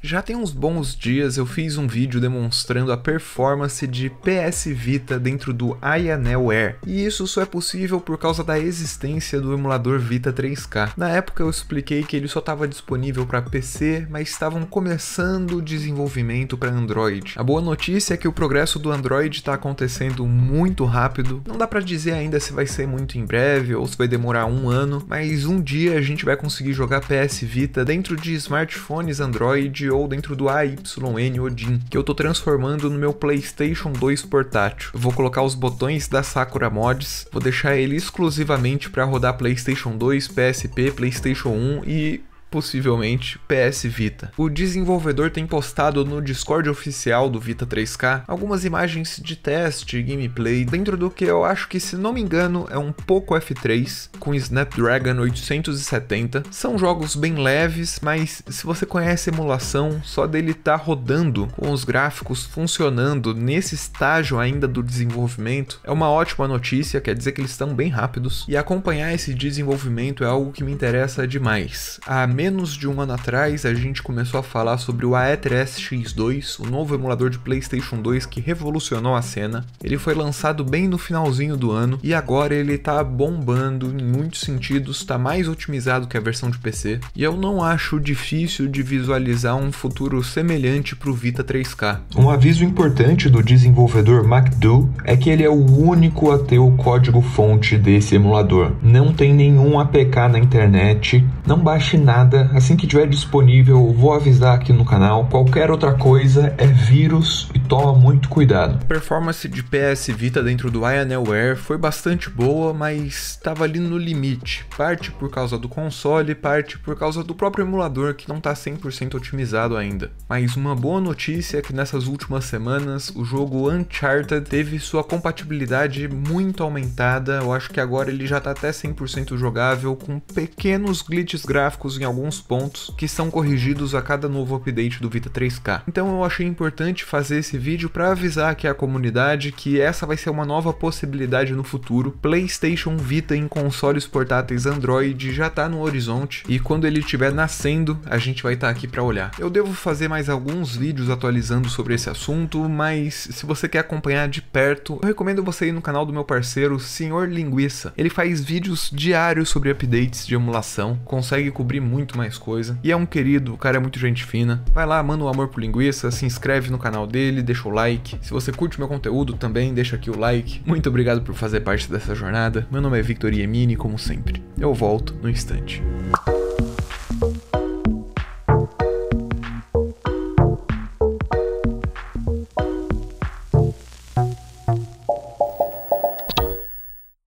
Já tem uns bons dias eu fiz um vídeo demonstrando a performance de PS Vita dentro do Ayanel Air, e isso só é possível por causa da existência do emulador Vita 3K. Na época eu expliquei que ele só estava disponível para PC, mas estavam começando o desenvolvimento para Android. A boa notícia é que o progresso do Android está acontecendo muito rápido, não dá para dizer ainda se vai ser muito em breve ou se vai demorar um ano, mas um dia a gente vai conseguir jogar PS Vita dentro de smartphones Android yu dentro do AYN Odin, que eu tô transformando no meu Playstation 2 portátil. vou colocar os botões da Sakura Mods, vou deixar ele exclusivamente para rodar Playstation 2, PSP, Playstation 1 e possivelmente PS Vita. O desenvolvedor tem postado no Discord oficial do Vita 3K algumas imagens de teste e gameplay dentro do que eu acho que, se não me engano, é um pouco F3 com Snapdragon 870. São jogos bem leves, mas se você conhece emulação, só dele tá rodando com os gráficos funcionando nesse estágio ainda do desenvolvimento é uma ótima notícia, quer dizer que eles estão bem rápidos e acompanhar esse desenvolvimento é algo que me interessa demais. A menos de um ano atrás a gente começou a falar sobre o Aether SX2, o novo emulador de PlayStation 2 que revolucionou a cena. Ele foi lançado bem no finalzinho do ano e agora ele tá bombando em muitos sentidos, tá mais otimizado que a versão de PC. E eu não acho difícil de visualizar um futuro semelhante pro Vita 3K. Um aviso importante do desenvolvedor MacDo é que ele é o único a ter o código fonte desse emulador. Não tem nenhum APK na internet, não baixe nada nada. Assim que tiver disponível, vou avisar aqui no canal. Qualquer outra coisa é vírus toma muito cuidado. A performance de PS Vita dentro do Alienware foi bastante boa, mas estava ali no limite. Parte por causa do console, parte por causa do próprio emulador que não está 100% otimizado ainda. Mas uma boa notícia é que nessas últimas semanas o jogo Uncharted teve sua compatibilidade muito aumentada. Eu acho que agora ele já está até 100% jogável, com pequenos glitches gráficos em alguns pontos que são corrigidos a cada novo update do Vita 3K. Então eu achei importante fazer esse vídeo para avisar aqui a comunidade que essa vai ser uma nova possibilidade no futuro. PlayStation Vita em consoles portáteis Android já tá no horizonte e quando ele estiver nascendo, a gente vai estar tá aqui para olhar. Eu devo fazer mais alguns vídeos atualizando sobre esse assunto, mas se você quer acompanhar de perto, eu recomendo você ir no canal do meu parceiro Senhor Linguiça. Ele faz vídeos diários sobre updates de emulação, consegue cobrir muito mais coisa e é um querido, o cara é muito gente fina. Vai lá, manda um amor pro linguiça, se inscreve no canal dele, deixa o like. Se você curte meu conteúdo também, deixa aqui o like. Muito obrigado por fazer parte dessa jornada. Meu nome é Victor Mini, como sempre. Eu volto no instante.